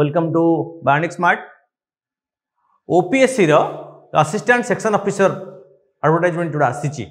welcome to Bionic smart OPSC assistant section officer advertisement जोड़ा आसी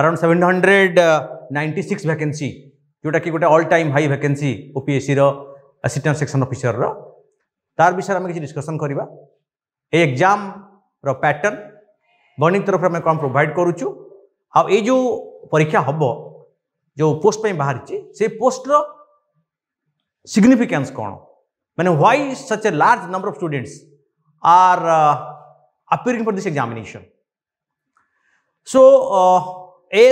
around seven hundred ninety six vacancy जोटा कि गोटे all time high vacancy OPSC assistant section officer तार विषय आम किसी डिस्कसन करवा एक्जाम पैटर्न बर्णिंग तरफ आम कौन प्रोभाइड करुचु आ जो परीक्षा हम जो पोस्ट बाहर से पोस्टर सिग्निफिकेन्स कौन मैंने why such a large number of students are appearing for this examination so ए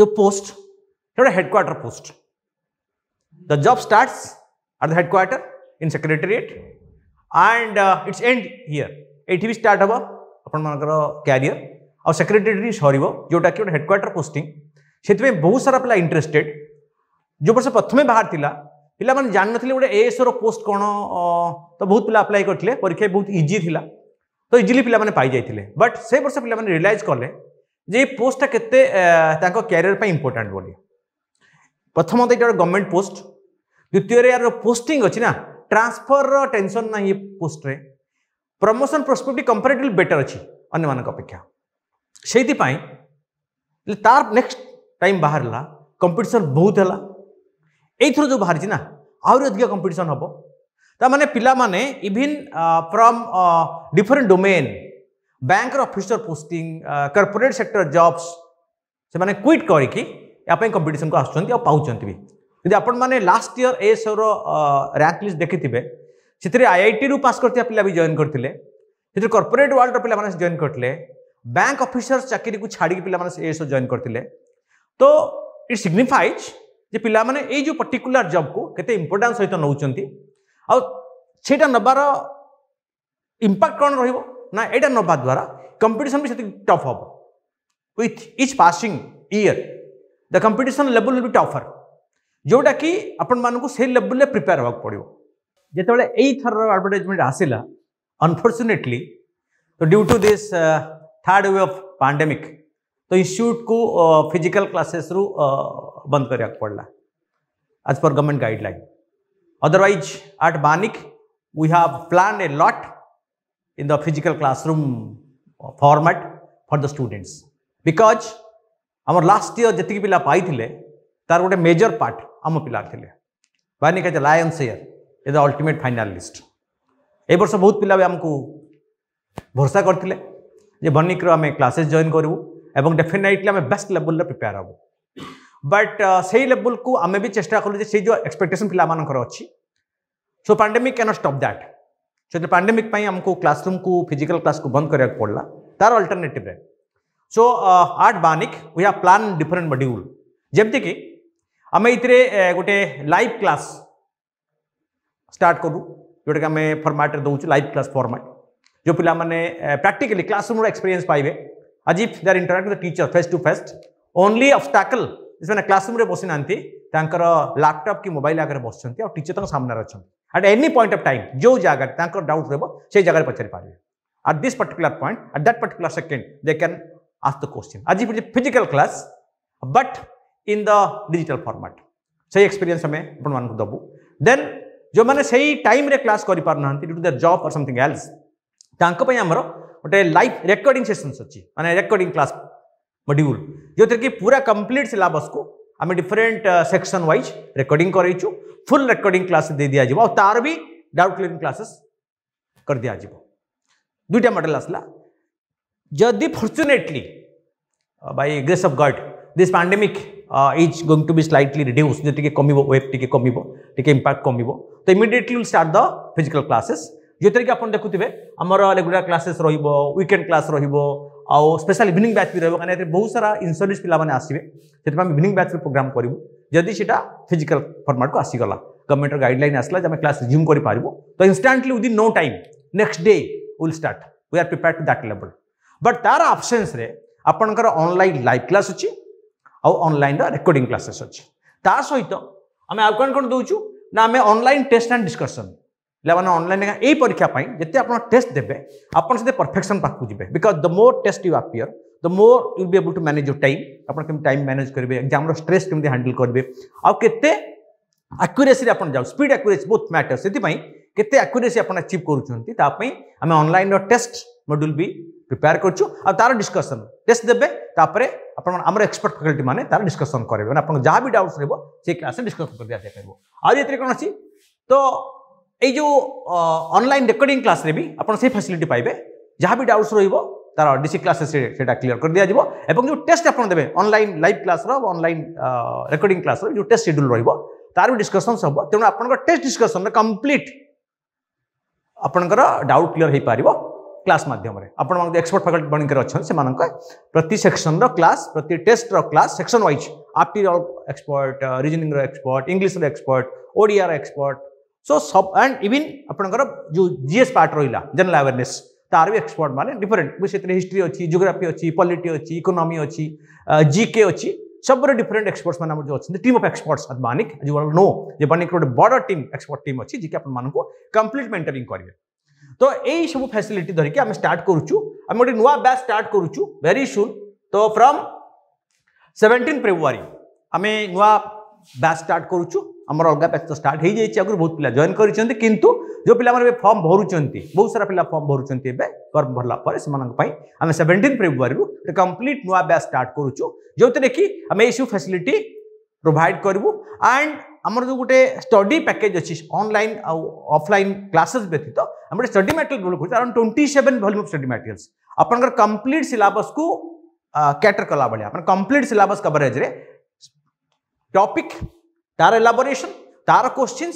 जो post headquarter post the job start at the headquarter in secretariat and it's end here ये भी start हम आपर क्यारिययर आ secretariat sir जोटा कि गोटे headquarter posting से बहुत सारा पे इंटरेस्टेड जो बर्ष प्रथम बाहर था पे जानते हैं गोटे एएस रोस्ट कौन तो बहुत पिला अप्लाई करते परीक्षा बहुत इजी थी तो इजिली पे जाइ बट से वर्ष पे रिलइज कले पोस्टा के क्यारिययर पर इम्पोर्टाट बोली प्रथम तो ये गवर्नमेंट पोस्ट द्वितीय यार पोस्टिंग अच्छी ना ट्रांसफर टेंशन ना ये पोस्ट में प्रमोशन प्रस्पेक्ट कंपेरेटिवली बेटर अच्छी अन्न मान अपेक्षा से तार नेक्स्ट टाइम बाहर ला कंपिटिशन बहुत है यूर जो बाहर ना आहरी अधिक कंपिटन हम तेने पाने even from different domain bank officer posting corporate sector jobs से मैंने क्विट कंपिटन को आसुच्च यदि आपस्ट इयर ए एवर रैंक लिस्ट देखि थे से आई आई टू पास कर पिला भी जॉन करते कर्पोरेट वर्ल्ड पे जॉन करते बैंक अफिसर चाकरी को छाड़ी पे एस जॉन करते तो इट सिग्निफाइज ଯେ ପିଲାମାନେ ଏଇ ଯେଉଁ ପର୍ଟିକୁଲାର ଜବ୍କୁ କେତେ ଇମ୍ପୋର୍ଟାନ୍ସ ସହିତ ନେଉଛନ୍ତି ଆଉ ସେଇଟା ନେବାର ଇମ୍ପାକ୍ଟ କ'ଣ ରହିବ ନା ଏଇଟା ନେବା ଦ୍ୱାରା କମ୍ପିଟିସନ୍ ବି ସେତିକି ଟଫ୍ ହେବ with each passing year the competition ଲେବୁଲ୍ ବି ଟଫର୍ ଯେଉଁଟାକି ଆପଣମାନଙ୍କୁ ସେଇ ଲେବୁଲ୍ରେ ପ୍ରିପେୟାର ହେବାକୁ ପଡ଼ିବ ଯେତେବେଳେ ଏଇଥରର ଆଡ଼ଭର୍ଟାଇଜମେଣ୍ଟ ଆସିଲା unfortunately due to this third wave of pandemic तो इंस्टिट्यूट को फिजिकल क्लासेस रू बंद कर पड़ला as per government guideline otherwise at Bionic we have plan a lot in the physical classroom format for the students because आम last year जी पिला पाई तार गोटे मेजर पार्ट आम पिले Bionic as a lion share is the ultimate final list ए बर्ष बहुत पिला भी आमको भरोसा करते बनिक्र आम क्लासेस जॉन करूँ এবং ডেফিনেটলি আমি বেস্ট লেভেলরে প্রিপেয়ার হবু বট को आम भी বি চেষ্টা কলু যে সেই যে এক্সপেকটেসন পিলামানঙ্কর অছি so pandemic can stop that so pandemic आमको क्लासरूम को फिजिकल क्लास को बंद कराया पड़ा तार अल्टरनेटिव है so at Bionic we have plan different module जमती आम ये गोटे लाइव क्लास स्टार्ट करूँ जोटा कि आम फर्माट्रे दौर लाइव क्लास फर्माट जो पे प्राक्टिकाली क्लासरूम एक्सपीरियंस पाइबे as if they are interact teacher face to face only अफ टाकल जिसमें क्लासरूम बस ना लैपटप कि मोबाइल आगे बस टीचर तक सामने अच्छा at any point of time जो जगार डाउट रोज से जगह पचारिपारे at this particular point at that particular second they can ask the question as if physical class but in the digital format सही एक्सपीरियंस हमें आपको देबू देन जो मैंने से ही टाइम क्लास कर पार ना टू दर जब और समथिंग एल्स आमर गोटे लाइव रेकर्ड सेसनस अच्छी मैंने रेकर्डिंग क्लास मड्यूल जो थे कि पूरा कम्प्लीट सिलेबस को आम डिफरेन्ट सेक्शन वाइज रेकर्डिंग करूँ फुल रेकर्डिंग क्लास दे दिजा और तार भी डाउट क्लीयरिंग क्लासेस कर दिजा दुईटा मॉडल आसला जदि fortunately by grace of God this pandemic is going to be slightly reduce जो कम वेब टी कम टे इंपैक्ट कम तो immediately will start the physical classes ଯେଉଁଥିରେ କି ଆପଣ ଦେଖୁଥିବେ ଆମର ରେଗୁଲାର କ୍ଲାସେସ୍ ରହିବ ୱିକେଣ୍ଡ କ୍ଲାସ୍ ରହିବ ଆଉ ସ୍ପେଶାଲ ଇଭିନିଂ ବ୍ୟାଚ୍ ବି ରହିବ କାହିଁକିନା ଏଥିରେ ବହୁତ ସାରା ଇନ୍ସର୍ଭିସ୍ ପିଲାମାନେ ଆସିବେ ସେଥିପାଇଁ ଇଭିନିଂ ବ୍ୟାଚ୍ରେ ପ୍ରୋଗ୍ରାମ୍ କରିବୁ ଯଦି ସେଟା ଫିଜିକାଲ ଫର୍ମାଟ୍କୁ ଆସିଗଲା ଗଭର୍ଣ୍ଣମେଣ୍ଟର ଗାଇଡ଼ଲାଇନ୍ ଆସିଲା ଯେ ଆମେ କ୍ଲାସ୍ ରିଜ୍ୟୁମ୍ କରିପାରିବୁ ତ instantly within no time next day will start we are prepare to that ଲେବଲ୍ ବଟ୍ ତା'ର ଆବସେନ୍ସରେ ଆପଣଙ୍କର ଅନଲାଇନ୍ ଲାଇଭ୍ କ୍ଲାସ୍ ଅଛି ଆଉ ଅନଲାଇନ୍ର ରେକର୍ଡିଂ କ୍ଲାସେସ୍ ଅଛି ତା ସହିତ ଆମେ ଆଉ କ'ଣ କ'ଣ ଦେଉଛୁ ନା ଆମେ ଅନଲାଇନ୍ ଟେଷ୍ଟ ଆଣ୍ଡ ଡିସ୍କସନ୍ ପିଲାମାନେ ଅନଲାଇନ୍ ଆଜ୍ଞା ଏଇ ପରୀକ୍ଷା ପାଇଁ ଯେତେ ଆପଣ ଟେଷ୍ଟ ଦେବେ ଆପଣ ସେତେ ପରଫେକ୍ସନ୍ ପାଖକୁ ଯିବେ because the more test you appear the more you be able to manage your time ଆପଣ କେମିତି ଟାଇମ୍ ମ୍ୟାନେଜ୍ କରିବେ ଏକ୍ଜାମ୍ର ଷ୍ଟ୍ରେସ୍ କେମିତି ହ୍ୟାଣ୍ଡେଲ୍ କରିବେ ଆଉ କେତେ ଆକ୍ୟୁରେସିରେ ଆପଣ ଯାଉ ସ୍ପିଡ୍ ଆକ୍ୟୁରେସି ବହୁତ ମ୍ୟାଟର୍ ସେଥିପାଇଁ କେତେ ଆକ୍ୟୁରେସି ଆପଣ ଆଚିଭ୍ କରୁଛନ୍ତି ତା ପାଇଁ ଆମେ ଅନଲାଇନ୍ର ଟେଷ୍ଟ ମଡ୍ୟୁଲ୍ ବି ପ୍ରିପେୟାର କରୁଛୁ ଆଉ ତାର ଡିସ୍କସନ୍ ଟେଷ୍ଟ ଦେବେ ତାପରେ ଆପଣ ଆମର ଏକ୍ସପର୍ଟ ଫ୍ୟାକଲ୍ଟି ମାନେ ତାର ଡିସ୍କସନ୍ କରିବେ ମାନେ ଆପଣ ଯାହା ବି ଡାଉଟ୍ସ ରହିବ ସେ କ୍ଲାସ୍ରେ ଡିସ୍କସନ୍ କରି ଦିଆଯାଇପାରିବ ଆଉ ଏଥିରେ କ'ଣ ଅଛି ତ यो अनलाइन रेकर्डिंग क्लास भी आप फैसिलिटी पाए जहाँ भी डाउट्स रोज तार डीसी क्लास क्लीयर कर दिया जाव जो टेस्ट आपड़ देते online live class online record class जो टेस्ट सेड्यूल रोज तार भी डिस्कसन हम तेणु टेस्ट डिस्कसन कम्प्लीट आप डाउट क्लीयर हो पार क्लास मध्यम आपसपर्ट फाकल्टी बणी अच्छे प्रति सेक्शन र्लास प्रति टेस्ट र्लास सेक्शन व्वज आप्टी expert reasoning expert English expert Odia expert so सब एंड इवन आप जो जीएस पार्ट रहा जेनेल आवेरने तार भी एक्सपर्ट मैंने डिफरेन्ट से हिस्ट्री अच्छी जियोग्राफी अच्छी पॉलीटी अच्छी इकोनोमी अच्छी जिके अच्छी सब डिफरेन्ट एक्सपर्ट्स मैंने जो अच्छे टीम अफ एक्सपर्ट्स मानिक बानिक नो जो मानिक गोटे बड़ टीम एक्सपर्ट टीम अच्छी जी आपको कम्प्लीट मेन्टरिंग करेंगे तो यही सब फैसिलिटी धरिकी आम स्टार्ट करुचु आम गोटे नुआ बैच स्टार्ट करुचु वेरी सुन तो फ्रम सेवेन्टीन फेब्रुआरी आम नुआ बैच स्टार्ट करुचु आम अलग पैच तो स्टार्ट आगे बहुत पिला जॉन करते कि जो पे फर्म भरुँचा बहुत सारा पिला फर्म भरुँच फर्म भरला आम सेवेन्टीन फेब्रुआरी गोटे कंप्लीट नुआ बैच स्टार्ट करुच्छ जो थे कि आम यू फैसिलिटी प्रोभाइड करूँ एंड आमर जो गोटे स्टडी पैकेज अच्छे अनलाइन आफलाइन क्लासेस व्यतीत आम गोटे स्टडी मेटेरियल डेवलप कर twenty seven volume of study materials आपंकर कंप्लीट सिलेबस को कैटर कला भाई कंप्लीट सिलबस कवरेज टॉपिक तार एलाबोरेसन तार क्वेश्चन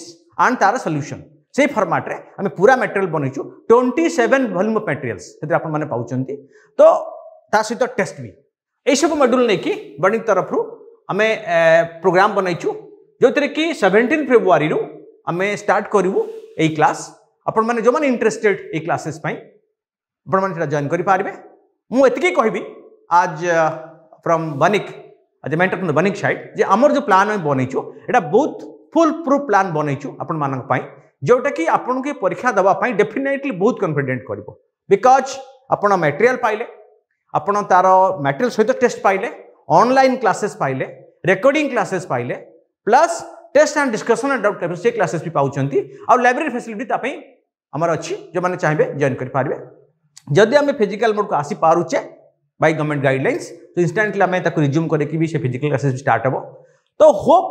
आंड तार सल्यूसन से फर्माट्रे आम पूरा मेटेरियल बनईचु twenty seven volume of material से आपने पाँच तो सहित टेस्ट भी यही सब मेडुल नहीं कि बणिक तरफ आम प्रोग्राम बनईचु जो थे कि सेवेन्टीन फेब्रुआरी आम स्टार्ट करूँ यही क्लास आपण मैंने जो मैंने इंटरेस्टेड ये क्लासेस आपड़ा मैंने जॉइन करेंगे मुझे कहबी आज फ्रम बनिक मैंटर कर बनिक साइड जो आम जो प्लां बनईचु यहाँ बहुत फुल प्रूफ प्लां बनईचु आपंपाई जोटा कि आप परीक्षा देवाई डेफिनेटली बहुत कन्फिडेन्ट कर बिकज आप मेटेरियाल पाइले आपत तार मेटेरियाल सहित टेस्ट पाइले अनल क्लासेस पाइले रेकर्डिंग क्लासेस पाइले plus test and discussion and doubt कैपेस क्लासेस भी पाँच आउ लाइब्रेर फैसिलिटी आमर अच्छी जो मैंने चाहिए जॉन करें जदि आम फिजिकाल मोड को आसी पारे बै गवर्नमेंट गाइडलैंस तो इनस्टाटली आम रिज्यूम करिजिकल क्लासेस स्टार्ट हे तो होप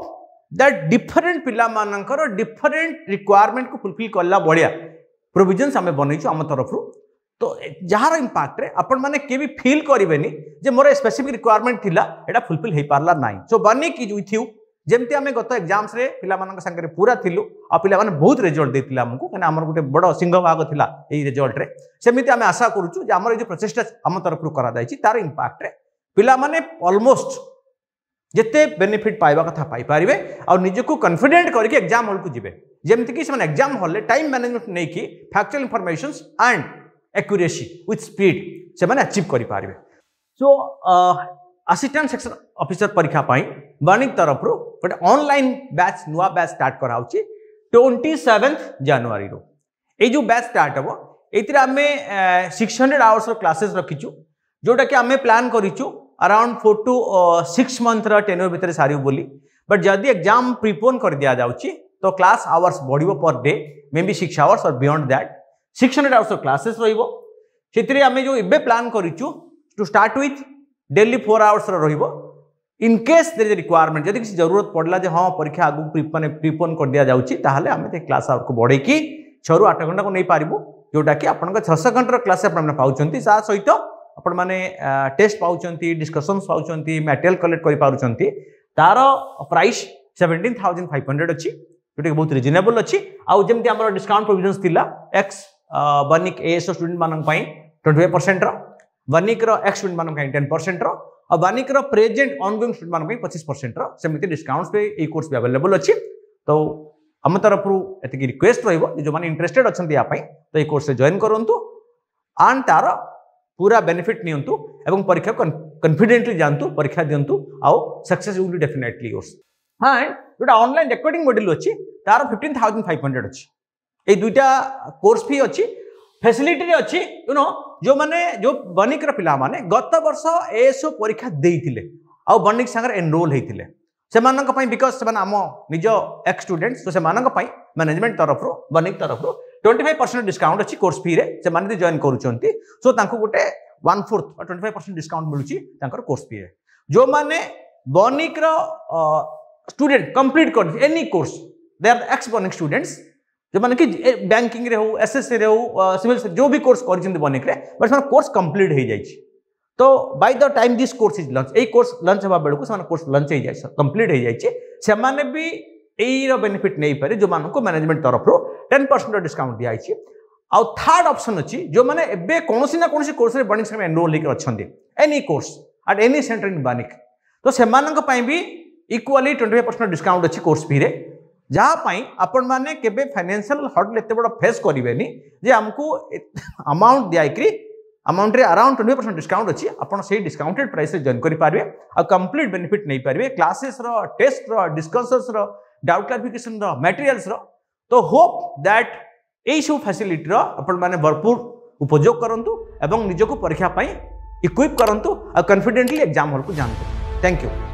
दैट डिफरेन्ट पाकर डिफरेन्ट रिक्वयरमेंट को फुलफिल कला भाया प्रोजन आम बनई आम तरफ तो जार इंपैक्ट आपने के भी फिल करेंगे मोर स्पेसीफिक रिक्वयरमेंट थी यहाँ फुलफिल हो पारा ना सो बनिक यू जमी आम गत एक्जाम्स पाने पूरा थी आ पाने बहुत रेजल्ट देते आमको कहीं आम गोटे बड़ सिंह भाग था ये रेजल्ट्रे सेमती आम आशा करुचु आम ये प्रचेषा आम तरफ कर इम्पाक्ट पाने अलमोस्ट जिते बेनिफिट पाइबा कथा पाइपर आजक कनफिडेन्ट करके एक्जाम हल को जी जमीक एक्जाम हल्ले टाइम मैनेजमेंट नहीं factual information and accuracy with speed से अचिव करें सो आसीस्टां सेक्शन अफिसर परीक्षापी बर्णिंग तरफ गोटे अनल बैच नुआ बैच स्टार्ट करा ट्वेंटी सेवेन्थ जानुरी ये जो बैच स्टार्ट हम ये आम सिक्स हंड्रेड आवर्स क्लासेस रखीचु जोटा कि आम plan around four to six मंथर टेनर भितर सारे बोली बट जदि एक्जाम प्रिपोन कर दि जाऊँच तो क्लास आवर्स बढ़ो per day may be six hours और beyond that six hundred hours classes रोज से आम जो इबे प्लां करू टू स्टार्ट ओथ डेली फोर आवर्स रोज इनकेस देर रिक्वयरमेंट जदि किसी जरूरत पड़ा हाँ परीक्षा आगे मैंने प्रिपोन कर दि जाए आम क्लास आवर को बढ़े कि छु आठ घंटा को नहीं पार्बू जोटा कि आप छः घंटार क्लास पाँच सहित आपण मैंने टेस्ट पाँच डिस्कसन्स पाँच मेटेरियल कलेक्ट कर तार price seventeen thousand five hundred अच्छी जोटा कि बहुत रिजनेबल अच्छी आउ जमी आम discount provisions ex Bionic ASO student मानी twenty five percent Bionic ex मान टेन परसेंट रनिक प्रेजेन्ट अनगोईंग स्टूडेंट मान पचीस परसेंट रमि डिस्काउंट ये कोर्स भी अवेलेबल अच्छी तो आम तरफ ये रिक्वेस्ट रो मैंने इंटरेस्टेड अच्छा यहाँ तो ये कोर्स जॉन करूँ आंड तार पूरा बेनिफिट नियंतु परीक्षा कन्फिडेन्टली जातु परीक्षा दिंतु आउ सक्से डेफिनेटली योर्स हाँ जो ऑनलाइन रेकर्ड मॉड्यूल अच्छी तार फिफ्टन थाउजेंड फाइव हंड्रेड अच्छी ये दुईटा कोर्स फी अच्छी फैसिलिटी अच्छी यू नो जो मैंने जो बनिक पिला मैंने गत वर्ष एएसओ परीक्षा देते आनिक सागर एनरोल होते से बिकज से आम निज एक्स स्टूडेंट तो से मैनेजमेंट तरफ बनिक तरफ ट्वेंटी फाइव परसेंट डिस्काउंट अच्छी कोर्स फी से जॉन करो गोटे one fourth twenty five percent discount मिलूर कोर्स फी जो मैंने बनिक्र स्टूडे कम्प्लीट कर course they are ex Bionic students जो मैंने कि बैंकिंग रे हो एसएससी रे हो सिविल से जो भी कोर्स कर बट से कोर्स कम्प्लीट हो जाए तो by the time this course is launch यही कोर्स लंच होगा बेलू से कोर्स लंच हो कम्प्लीट हो जाए से भी यही बेनिफिट नहीं पारे जो मैं मैनेजमेंट तरफ टेन परसेंट डिस्काउंट दिखाई आउ थर्ड ऑप्शन अच्छी जो मैंने एवं कौन ना कौन कोर्स बणिक से एनरोल होकर अच्छा any course at any centre in Bionic तो से भी equally twenty five percent discount अच्छी कोर्स फी जहाँपाई आपण मैंने के फाइनान्शियल हडल एत बड़ फेस करेनि जे आमको अमाउंट दिखाई अमाउंट रे अराउंड ट्वेंटी परसेंट डिस्काउंट अच्छी आपड़ से डिस्काउंटेड प्राइस जॉइन करेंगे आ कंप्लीट बेनिफिट नहीं पारे classes test discussions doubt clarification materials तो होप दैट यही सब फैसिलिटर आपण मैंने भरपूर उपयोग करूँ और निजक परीक्षापी इक्विप करूँ और कनफिडेटली एग्जाम हल को जातु थैंक यू